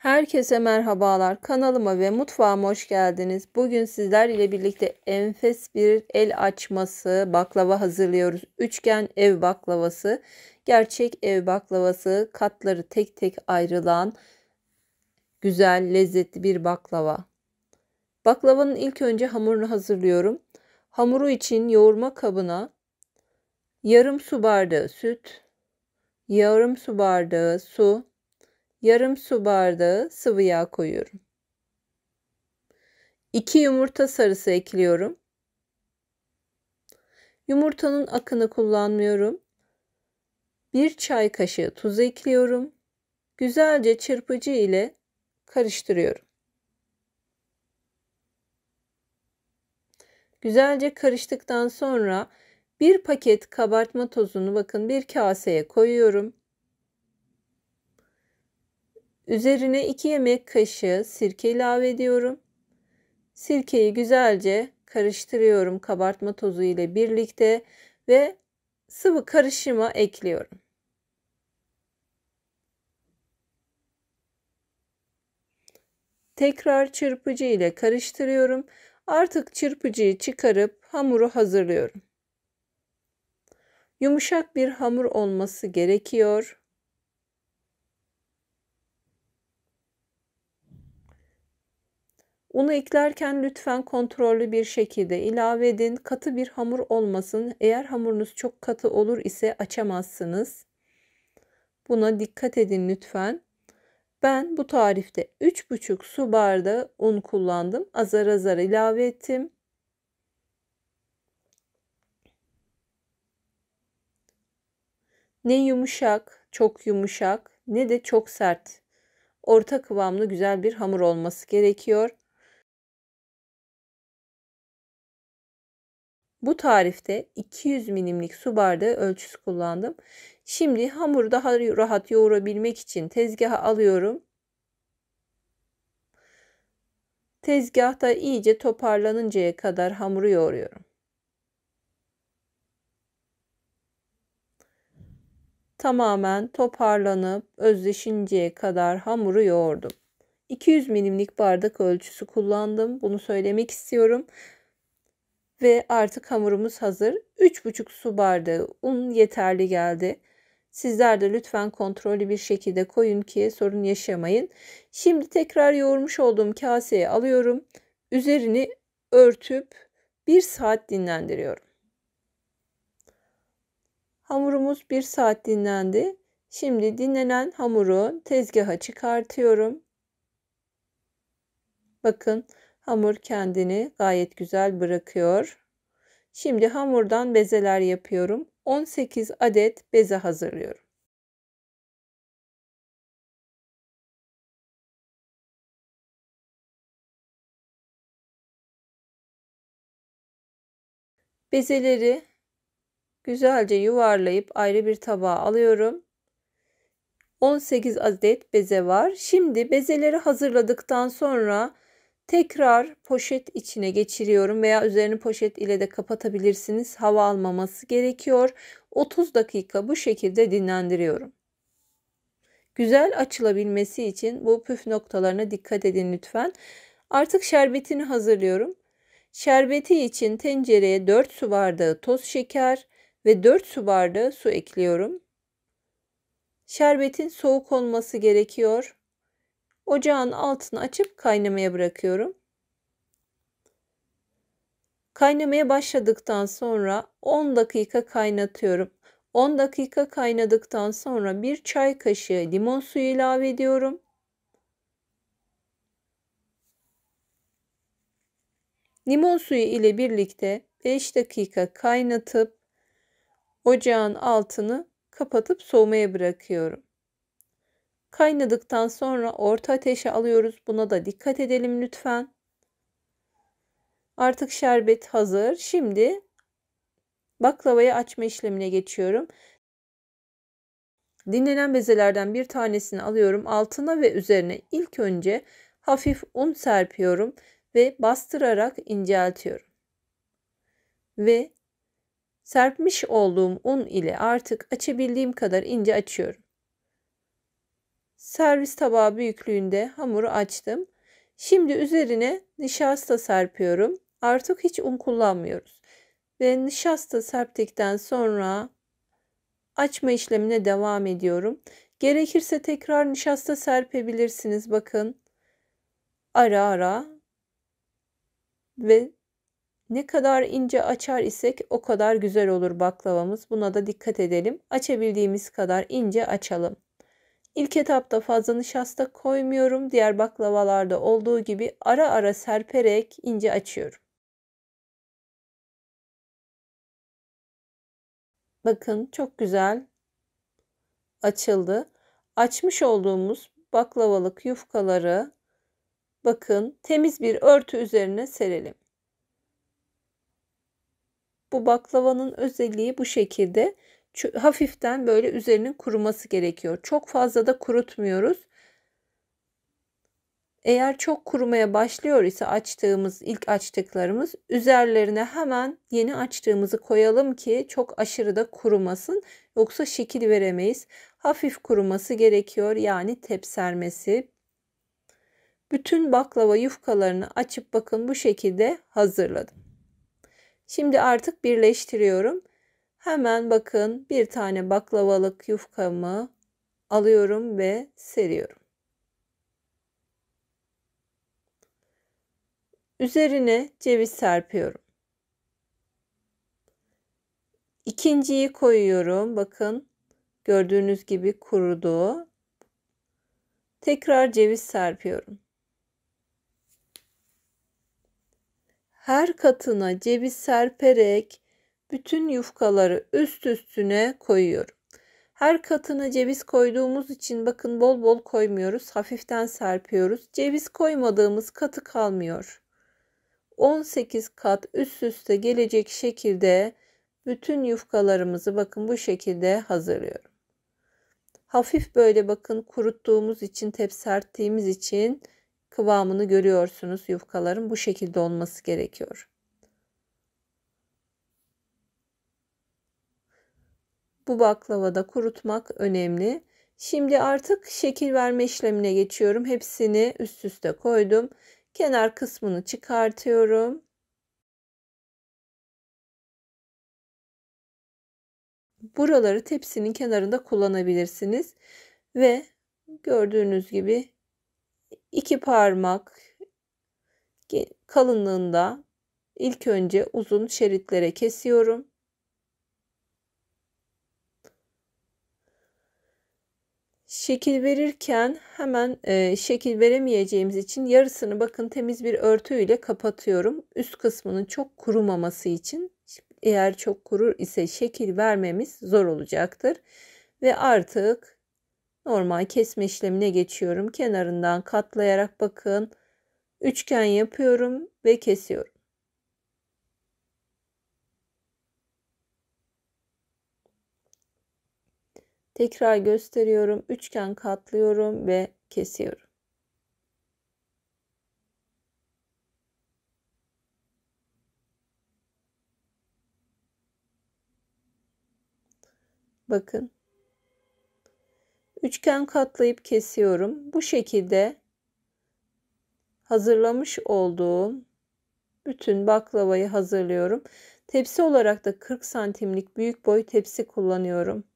Herkese merhabalar. Kanalıma ve mutfağıma hoş geldiniz. Bugün sizler ile birlikte enfes bir el açması baklava hazırlıyoruz. Üçgen ev baklavası, gerçek ev baklavası, katları tek tek ayrılan güzel, lezzetli bir baklava. Baklavanın ilk önce hamurunu hazırlıyorum. Hamuru için yoğurma kabına yarım su bardağı süt, yarım su bardağı su, yarım su bardağı sıvı yağ koyuyorum. 2 yumurta sarısı ekliyorum. Yumurtanın akını kullanmıyorum. 1 çay kaşığı tuz ekliyorum. Güzelce çırpıcı ile karıştırıyorum. Güzelce karıştıktan sonra bir paket kabartma tozunu bakın bir kaseye koyuyorum. Üzerine 2 yemek kaşığı sirke ilave ediyorum. Sirkeyi güzelce karıştırıyorum kabartma tozu ile birlikte ve sıvı karışıma ekliyorum. Tekrar çırpıcı ile karıştırıyorum. Artık çırpıcıyı çıkarıp hamuru hazırlıyorum. Yumuşak bir hamur olması gerekiyor. Unu eklerken lütfen kontrollü bir şekilde ilave edin. Katı bir hamur olmasın. Eğer hamurunuz çok katı olur ise açamazsınız. Buna dikkat edin lütfen. Ben bu tarifte 3,5 su bardağı un kullandım. Azar azar ilave ettim. Ne yumuşak, çok yumuşak ne de çok sert. Orta kıvamlı güzel bir hamur olması gerekiyor. Bu tarifte 200 milimlik su bardağı ölçüsü kullandım. Şimdi hamuru daha rahat yoğurabilmek için tezgaha alıyorum. Tezgahta iyice toparlanıncaya kadar hamuru yoğuruyorum. Tamamen toparlanıp özleşinceye kadar hamuru yoğurdum. 200 milimlik bardak ölçüsü kullandım. Bunu söylemek istiyorum ve artık hamurumuz hazır. 3,5 su bardağı un yeterli geldi. Sizler de lütfen kontrollü bir şekilde koyun ki sorun yaşamayın. Şimdi tekrar yoğurmuş olduğum kaseye alıyorum. Üzerini örtüp 1 saat dinlendiriyorum. Hamurumuz 1 saat dinlendi. Şimdi dinlenen hamuru tezgaha çıkartıyorum. Bakın Hamur kendini gayet güzel bırakıyor. Şimdi hamurdan bezeler yapıyorum. 18 adet beze hazırlıyorum. Bezeleri güzelce yuvarlayıp ayrı bir tabağa alıyorum. 18 adet beze var. Şimdi bezeleri hazırladıktan sonra Tekrar poşet içine geçiriyorum veya üzerini poşet ile de kapatabilirsiniz. Hava almaması gerekiyor. 30 dakika bu şekilde dinlendiriyorum. Güzel açılabilmesi için bu püf noktalarına dikkat edin lütfen. Artık şerbetini hazırlıyorum. Şerbeti için tencereye 4 su bardağı toz şeker ve 4 su bardağı su ekliyorum. Şerbetin soğuk olması gerekiyor. Ocağın altını açıp kaynamaya bırakıyorum. Kaynamaya başladıktan sonra 10 dakika kaynatıyorum. 10 dakika kaynadıktan sonra bir çay kaşığı limon suyu ilave ediyorum. Limon suyu ile birlikte 5 dakika kaynatıp ocağın altını kapatıp soğumaya bırakıyorum. Kaynadıktan sonra orta ateşe alıyoruz. Buna da dikkat edelim lütfen. Artık şerbet hazır. Şimdi baklavayı açma işlemine geçiyorum. Dinlenen bezelerden bir tanesini alıyorum. Altına ve üzerine ilk önce hafif un serpiyorum ve bastırarak inceltiyorum. Ve serpmiş olduğum un ile artık açabildiğim kadar ince açıyorum. Servis tabağı büyüklüğünde hamuru açtım. Şimdi üzerine nişasta serpiyorum. Artık hiç un kullanmıyoruz. Ve nişasta serptikten sonra açma işlemine devam ediyorum. Gerekirse tekrar nişasta serpebilirsiniz. Bakın ara ara ve ne kadar ince açar isek o kadar güzel olur baklavamız. Buna da dikkat edelim. Açabildiğimiz kadar ince açalım. İlk etapta fazla nişasta koymuyorum. Diğer baklavalarda olduğu gibi ara ara serperek ince açıyorum. Bakın çok güzel açıldı. Açmış olduğumuz baklavalık yufkaları bakın temiz bir örtü üzerine serelim. Bu baklavanın özelliği bu şekilde hafiften böyle üzerinin kuruması gerekiyor. Çok fazla da kurutmuyoruz. Eğer çok kurumaya başlıyor ise açtığımız ilk açtıklarımız üzerlerine hemen yeni açtığımızı koyalım ki çok aşırı da kurumasın. Yoksa şekil veremeyiz. Hafif kuruması gerekiyor yani tepsermesi. Bütün baklava yufkalarını açıp bakın bu şekilde hazırladım. Şimdi artık birleştiriyorum. Hemen bakın bir tane baklavalık yufkamı alıyorum ve seriyorum. Üzerine ceviz serpiyorum. İkinciyi koyuyorum. Bakın gördüğünüz gibi kurudu. Tekrar ceviz serpiyorum. Her katına ceviz serperek bütün yufkaları üst üstüne koyuyorum. Her katına ceviz koyduğumuz için bakın bol bol koymuyoruz. Hafiften serpiyoruz. Ceviz koymadığımız katı kalmıyor. 18 kat üst üste gelecek şekilde bütün yufkalarımızı bakın bu şekilde hazırlıyorum. Hafif böyle bakın kuruttuğumuz için tep serttiğimiz için kıvamını görüyorsunuz. Yufkaların bu şekilde olması gerekiyor. Bu baklavada kurutmak önemli. Şimdi artık şekil verme işlemine geçiyorum. Hepsini üst üste koydum. Kenar kısmını çıkartıyorum. Buraları tepsinin kenarında kullanabilirsiniz. Ve gördüğünüz gibi iki parmak kalınlığında ilk önce uzun şeritlere kesiyorum. şekil verirken hemen e, şekil veremeyeceğimiz için yarısını bakın temiz bir örtü ile kapatıyorum. Üst kısmının çok kurumaması için eğer çok kurur ise şekil vermemiz zor olacaktır. Ve artık normal kesme işlemine geçiyorum. Kenarından katlayarak bakın üçgen yapıyorum ve kesiyorum. Tekrar gösteriyorum. Üçgen katlıyorum ve kesiyorum. Bakın. Üçgen katlayıp kesiyorum. Bu şekilde hazırlamış olduğum bütün baklavayı hazırlıyorum. Tepsi olarak da 40 santimlik büyük boy tepsi kullanıyorum.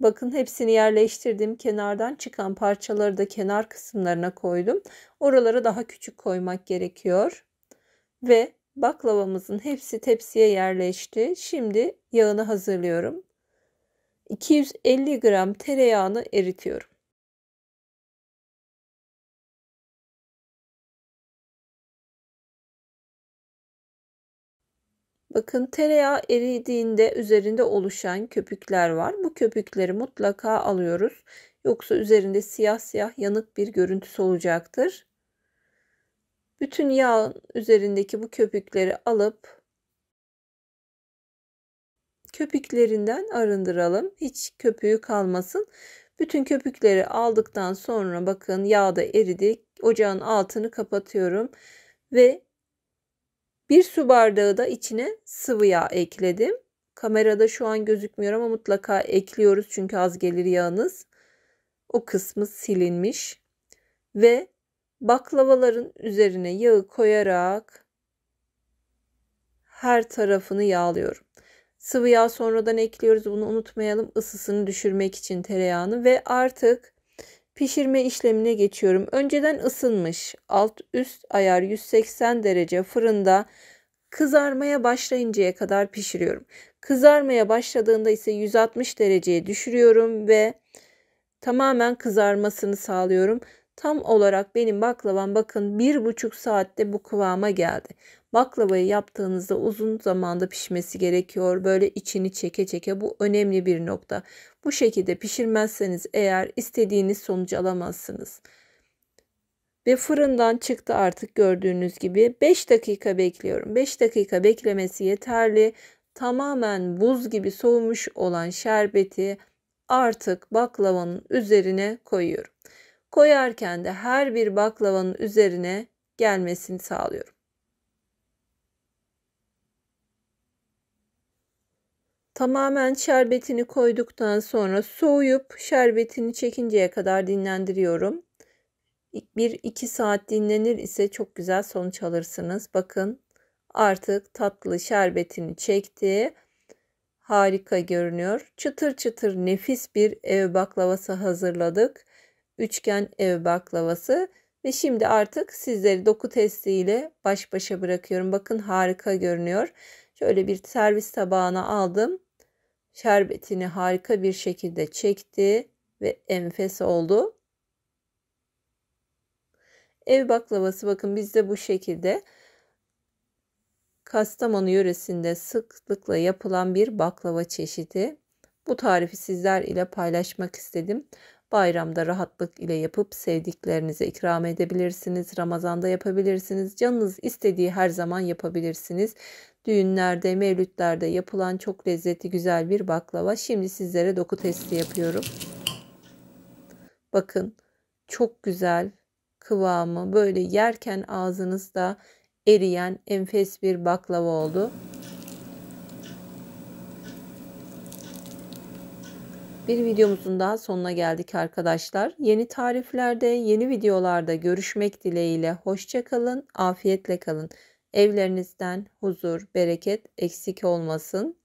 Bakın hepsini yerleştirdim. Kenardan çıkan parçaları da kenar kısımlarına koydum. Oralara daha küçük koymak gerekiyor. Ve baklavamızın hepsi tepsiye yerleşti. Şimdi yağını hazırlıyorum. 250 gram tereyağını eritiyorum. Bakın tereyağı eridiğinde üzerinde oluşan köpükler var. Bu köpükleri mutlaka alıyoruz. Yoksa üzerinde siyah siyah yanık bir görüntüsü olacaktır. Bütün yağın üzerindeki bu köpükleri alıp köpüklerinden arındıralım. Hiç köpüğü kalmasın. Bütün köpükleri aldıktan sonra bakın yağ da eridi. Ocağın altını kapatıyorum ve bir su bardağı da içine sıvı yağ ekledim. Kamerada şu an gözükmüyor ama mutlaka ekliyoruz çünkü az gelir yağınız. O kısmı silinmiş. Ve baklavaların üzerine yağı koyarak her tarafını yağlıyorum. Sıvı yağ sonradan ekliyoruz bunu unutmayalım Isısını düşürmek için tereyağını ve artık pişirme işlemine geçiyorum. Önceden ısınmış alt üst ayar 180 derece fırında kızarmaya başlayıncaya kadar pişiriyorum. Kızarmaya başladığında ise 160 dereceye düşürüyorum ve tamamen kızarmasını sağlıyorum. Tam olarak benim baklavam bakın bir buçuk saatte bu kıvama geldi. Baklavayı yaptığınızda uzun zamanda pişmesi gerekiyor. Böyle içini çeke çeke bu önemli bir nokta. Bu şekilde pişirmezseniz eğer istediğiniz sonucu alamazsınız. Ve fırından çıktı artık gördüğünüz gibi 5 dakika bekliyorum. 5 dakika beklemesi yeterli. Tamamen buz gibi soğumuş olan şerbeti artık baklavanın üzerine koyuyorum. Koyarken de her bir baklavanın üzerine gelmesini sağlıyorum. Tamamen şerbetini koyduktan sonra soğuyup şerbetini çekinceye kadar dinlendiriyorum. 1-2 saat dinlenir ise çok güzel sonuç alırsınız. Bakın artık tatlı şerbetini çekti. Harika görünüyor. Çıtır çıtır nefis bir ev baklavası hazırladık üçgen ev baklavası ve şimdi artık sizleri doku testiyle baş başa bırakıyorum. Bakın harika görünüyor. Şöyle bir servis tabağına aldım. Şerbetini harika bir şekilde çekti ve enfes oldu. Ev baklavası bakın bizde bu şekilde Kastamonu yöresinde sıklıkla yapılan bir baklava çeşidi. Bu tarifi sizler ile paylaşmak istedim. Bayramda rahatlık ile yapıp sevdiklerinize ikram edebilirsiniz. Ramazanda yapabilirsiniz. Canınız istediği her zaman yapabilirsiniz. Düğünlerde, mevlütlerde yapılan çok lezzetli güzel bir baklava. Şimdi sizlere doku testi yapıyorum. Bakın çok güzel kıvamı böyle yerken ağzınızda eriyen enfes bir baklava oldu. Bir videomuzun daha sonuna geldik arkadaşlar. Yeni tariflerde, yeni videolarda görüşmek dileğiyle. Hoşçakalın, afiyetle kalın. Evlerinizden huzur, bereket eksik olmasın.